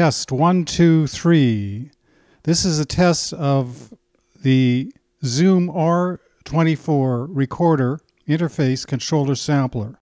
test one, two, three. This is a test of the Zoom R24 recorder interface controller sampler.